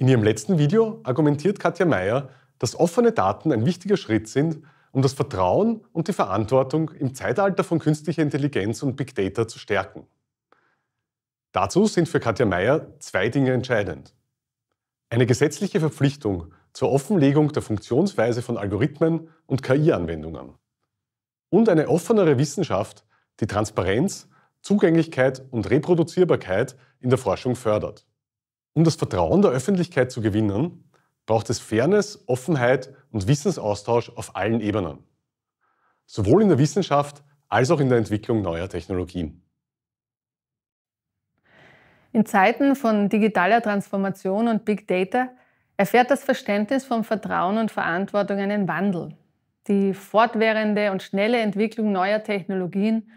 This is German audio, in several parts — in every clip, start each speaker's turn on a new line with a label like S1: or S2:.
S1: In ihrem letzten Video argumentiert Katja Mayer, dass offene Daten ein wichtiger Schritt sind, um das Vertrauen und die Verantwortung im Zeitalter von künstlicher Intelligenz und Big Data zu stärken. Dazu sind für Katja Mayer zwei Dinge entscheidend. Eine gesetzliche Verpflichtung zur Offenlegung der Funktionsweise von Algorithmen und KI-Anwendungen. Und eine offenere Wissenschaft, die Transparenz, Zugänglichkeit und Reproduzierbarkeit in der Forschung fördert. Um das Vertrauen der Öffentlichkeit zu gewinnen, braucht es Fairness, Offenheit und Wissensaustausch auf allen Ebenen. Sowohl in der Wissenschaft als auch in der Entwicklung neuer Technologien. In Zeiten von digitaler Transformation und Big Data erfährt das Verständnis von Vertrauen und Verantwortung einen Wandel. Die fortwährende und schnelle Entwicklung neuer Technologien,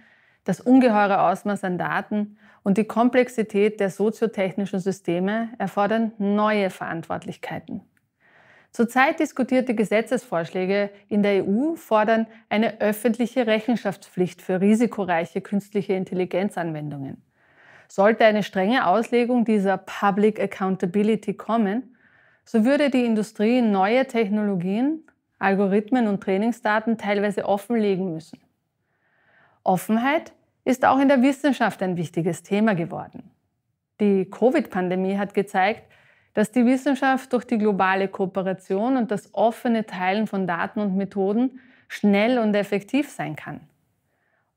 S1: das ungeheure Ausmaß an Daten und die Komplexität der soziotechnischen Systeme erfordern neue Verantwortlichkeiten. Zurzeit diskutierte Gesetzesvorschläge in der EU fordern eine öffentliche Rechenschaftspflicht für risikoreiche künstliche Intelligenzanwendungen. Sollte eine strenge Auslegung dieser Public Accountability kommen, so würde die Industrie neue Technologien, Algorithmen und Trainingsdaten teilweise offenlegen müssen. Offenheit ist auch in der Wissenschaft ein wichtiges Thema geworden. Die Covid-Pandemie hat gezeigt, dass die Wissenschaft durch die globale Kooperation und das offene Teilen von Daten und Methoden schnell und effektiv sein kann.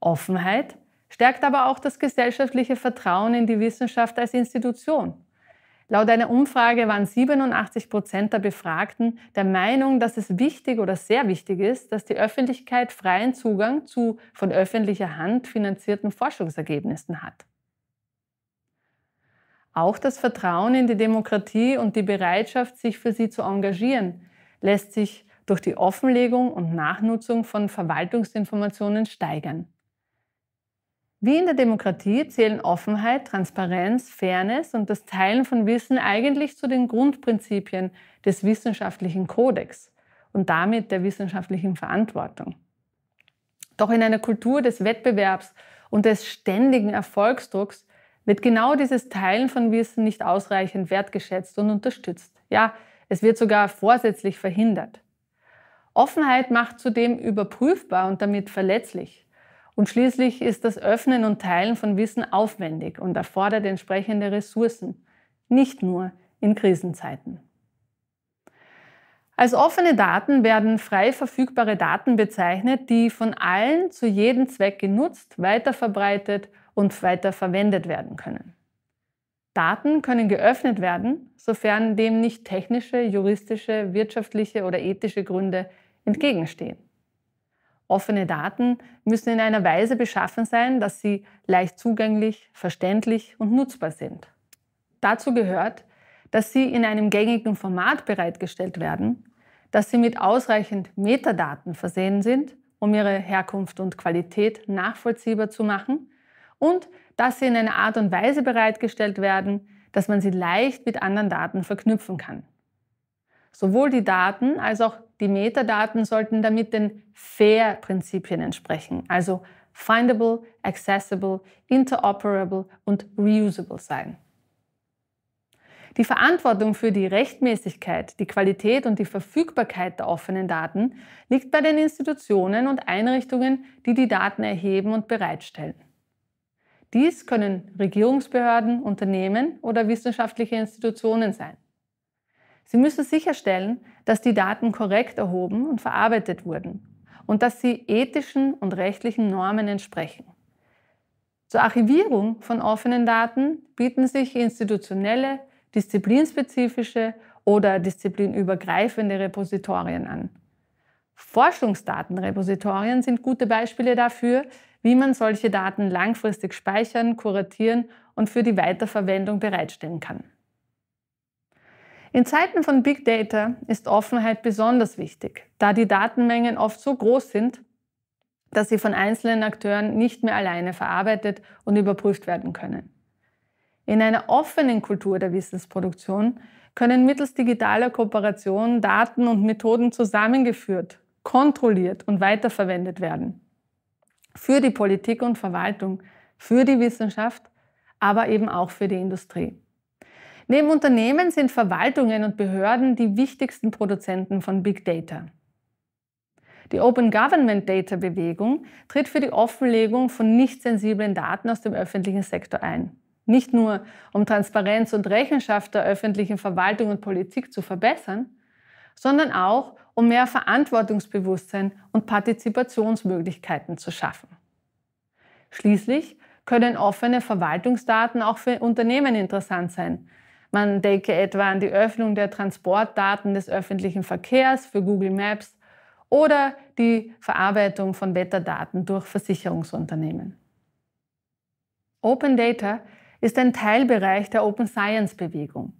S1: Offenheit stärkt aber auch das gesellschaftliche Vertrauen in die Wissenschaft als Institution Laut einer Umfrage waren 87 Prozent der Befragten der Meinung, dass es wichtig oder sehr wichtig ist, dass die Öffentlichkeit freien Zugang zu von öffentlicher Hand finanzierten Forschungsergebnissen hat. Auch das Vertrauen in die Demokratie und die Bereitschaft, sich für sie zu engagieren, lässt sich durch die Offenlegung und Nachnutzung von Verwaltungsinformationen steigern. Wie in der Demokratie zählen Offenheit, Transparenz, Fairness und das Teilen von Wissen eigentlich zu den Grundprinzipien des wissenschaftlichen Kodex und damit der wissenschaftlichen Verantwortung. Doch in einer Kultur des Wettbewerbs und des ständigen Erfolgsdrucks wird genau dieses Teilen von Wissen nicht ausreichend wertgeschätzt und unterstützt. Ja, es wird sogar vorsätzlich verhindert. Offenheit macht zudem überprüfbar und damit verletzlich. Und schließlich ist das Öffnen und Teilen von Wissen aufwendig und erfordert entsprechende Ressourcen, nicht nur in Krisenzeiten. Als offene Daten werden frei verfügbare Daten bezeichnet, die von allen zu jedem Zweck genutzt, weiterverbreitet und weiterverwendet werden können. Daten können geöffnet werden, sofern dem nicht technische, juristische, wirtschaftliche oder ethische Gründe entgegenstehen. Offene Daten müssen in einer Weise beschaffen sein, dass sie leicht zugänglich, verständlich und nutzbar sind. Dazu gehört, dass sie in einem gängigen Format bereitgestellt werden, dass sie mit ausreichend Metadaten versehen sind, um ihre Herkunft und Qualität nachvollziehbar zu machen und dass sie in einer Art und Weise bereitgestellt werden, dass man sie leicht mit anderen Daten verknüpfen kann. Sowohl die Daten als auch die Metadaten sollten damit den FAIR-Prinzipien entsprechen, also findable, accessible, interoperable und reusable sein. Die Verantwortung für die Rechtmäßigkeit, die Qualität und die Verfügbarkeit der offenen Daten liegt bei den Institutionen und Einrichtungen, die die Daten erheben und bereitstellen. Dies können Regierungsbehörden, Unternehmen oder wissenschaftliche Institutionen sein. Sie müssen sicherstellen, dass die Daten korrekt erhoben und verarbeitet wurden und dass sie ethischen und rechtlichen Normen entsprechen. Zur Archivierung von offenen Daten bieten sich institutionelle, disziplinspezifische oder disziplinübergreifende Repositorien an. Forschungsdatenrepositorien sind gute Beispiele dafür, wie man solche Daten langfristig speichern, kuratieren und für die Weiterverwendung bereitstellen kann. In Zeiten von Big Data ist Offenheit besonders wichtig, da die Datenmengen oft so groß sind, dass sie von einzelnen Akteuren nicht mehr alleine verarbeitet und überprüft werden können. In einer offenen Kultur der Wissensproduktion können mittels digitaler Kooperation Daten und Methoden zusammengeführt, kontrolliert und weiterverwendet werden. Für die Politik und Verwaltung, für die Wissenschaft, aber eben auch für die Industrie. Neben Unternehmen sind Verwaltungen und Behörden die wichtigsten Produzenten von Big Data. Die Open Government Data Bewegung tritt für die Offenlegung von nicht sensiblen Daten aus dem öffentlichen Sektor ein. Nicht nur, um Transparenz und Rechenschaft der öffentlichen Verwaltung und Politik zu verbessern, sondern auch, um mehr Verantwortungsbewusstsein und Partizipationsmöglichkeiten zu schaffen. Schließlich können offene Verwaltungsdaten auch für Unternehmen interessant sein, man denke etwa an die Öffnung der Transportdaten des öffentlichen Verkehrs für Google Maps oder die Verarbeitung von Wetterdaten durch Versicherungsunternehmen. Open Data ist ein Teilbereich der Open Science-Bewegung.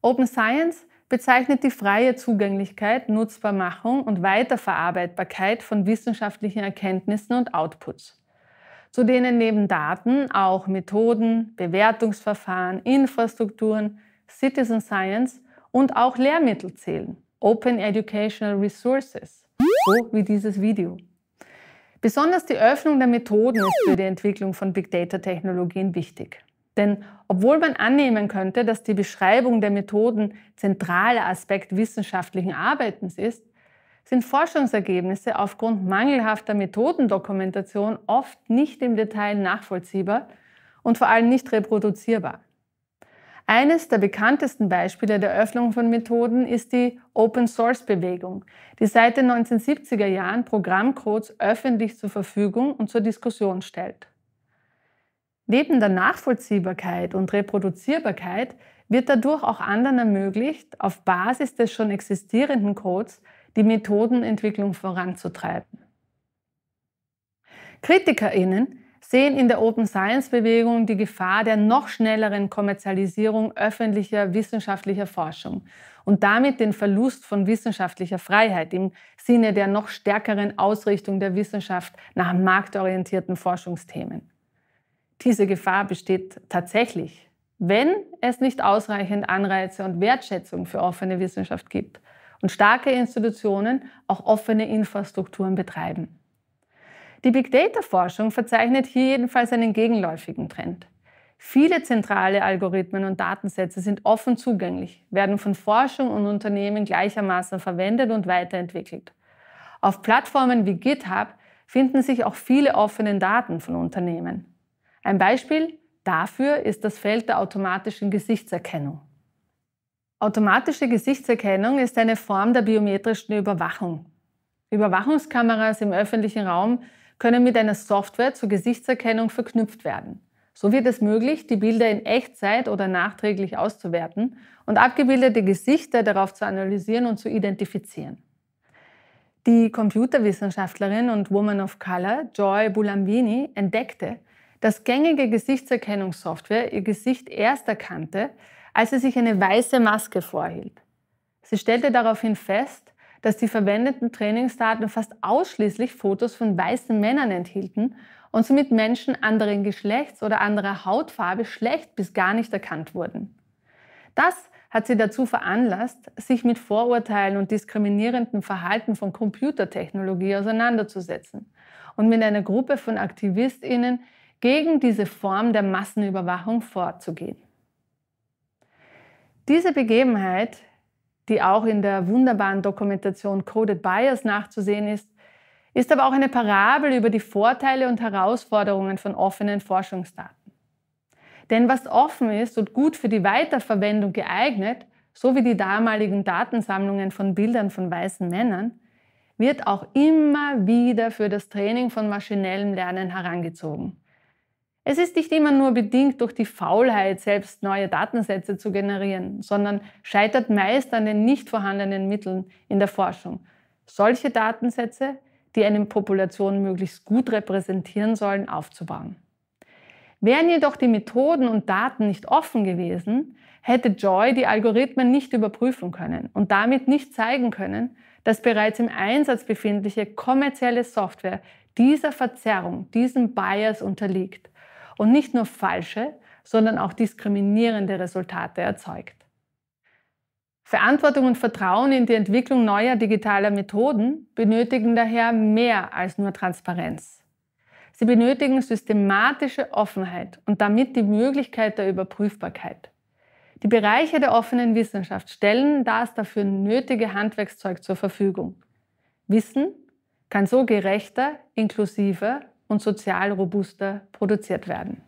S1: Open Science bezeichnet die freie Zugänglichkeit, Nutzbarmachung und Weiterverarbeitbarkeit von wissenschaftlichen Erkenntnissen und Outputs zu denen neben Daten auch Methoden, Bewertungsverfahren, Infrastrukturen, Citizen Science und auch Lehrmittel zählen. Open Educational Resources, so wie dieses Video. Besonders die Öffnung der Methoden ist für die Entwicklung von Big Data-Technologien wichtig. Denn obwohl man annehmen könnte, dass die Beschreibung der Methoden zentraler Aspekt wissenschaftlichen Arbeitens ist, sind Forschungsergebnisse aufgrund mangelhafter Methodendokumentation oft nicht im Detail nachvollziehbar und vor allem nicht reproduzierbar. Eines der bekanntesten Beispiele der Öffnung von Methoden ist die Open-Source-Bewegung, die seit den 1970er Jahren Programmcodes öffentlich zur Verfügung und zur Diskussion stellt. Neben der Nachvollziehbarkeit und Reproduzierbarkeit wird dadurch auch anderen ermöglicht, auf Basis des schon existierenden Codes die Methodenentwicklung voranzutreiben. Kritikerinnen sehen in der Open Science-Bewegung die Gefahr der noch schnelleren Kommerzialisierung öffentlicher wissenschaftlicher Forschung und damit den Verlust von wissenschaftlicher Freiheit im Sinne der noch stärkeren Ausrichtung der Wissenschaft nach marktorientierten Forschungsthemen. Diese Gefahr besteht tatsächlich, wenn es nicht ausreichend Anreize und Wertschätzung für offene Wissenschaft gibt und starke Institutionen auch offene Infrastrukturen betreiben. Die Big Data-Forschung verzeichnet hier jedenfalls einen gegenläufigen Trend. Viele zentrale Algorithmen und Datensätze sind offen zugänglich, werden von Forschung und Unternehmen gleichermaßen verwendet und weiterentwickelt. Auf Plattformen wie GitHub finden sich auch viele offene Daten von Unternehmen. Ein Beispiel dafür ist das Feld der automatischen Gesichtserkennung. Automatische Gesichtserkennung ist eine Form der biometrischen Überwachung. Überwachungskameras im öffentlichen Raum können mit einer Software zur Gesichtserkennung verknüpft werden. So wird es möglich, die Bilder in Echtzeit oder nachträglich auszuwerten und abgebildete Gesichter darauf zu analysieren und zu identifizieren. Die Computerwissenschaftlerin und Woman of Color Joy Bulambini entdeckte, dass gängige Gesichtserkennungssoftware ihr Gesicht erst erkannte, als sie sich eine weiße Maske vorhielt. Sie stellte daraufhin fest, dass die verwendeten Trainingsdaten fast ausschließlich Fotos von weißen Männern enthielten und somit Menschen anderen Geschlechts oder anderer Hautfarbe schlecht bis gar nicht erkannt wurden. Das hat sie dazu veranlasst, sich mit Vorurteilen und diskriminierendem Verhalten von Computertechnologie auseinanderzusetzen und mit einer Gruppe von Aktivistinnen gegen diese Form der Massenüberwachung vorzugehen. Diese Begebenheit, die auch in der wunderbaren Dokumentation Coded Bias nachzusehen ist, ist aber auch eine Parabel über die Vorteile und Herausforderungen von offenen Forschungsdaten. Denn was offen ist und gut für die Weiterverwendung geeignet, so wie die damaligen Datensammlungen von Bildern von weißen Männern, wird auch immer wieder für das Training von maschinellem Lernen herangezogen. Es ist nicht immer nur bedingt durch die Faulheit, selbst neue Datensätze zu generieren, sondern scheitert meist an den nicht vorhandenen Mitteln in der Forschung. Solche Datensätze, die eine Population möglichst gut repräsentieren sollen, aufzubauen. Wären jedoch die Methoden und Daten nicht offen gewesen, hätte Joy die Algorithmen nicht überprüfen können und damit nicht zeigen können, dass bereits im Einsatz befindliche kommerzielle Software dieser Verzerrung, diesem Bias unterliegt und nicht nur falsche, sondern auch diskriminierende Resultate erzeugt. Verantwortung und Vertrauen in die Entwicklung neuer digitaler Methoden benötigen daher mehr als nur Transparenz. Sie benötigen systematische Offenheit und damit die Möglichkeit der Überprüfbarkeit. Die Bereiche der offenen Wissenschaft stellen das dafür nötige Handwerkszeug zur Verfügung. Wissen kann so gerechter, inklusiver und sozial robuster produziert werden.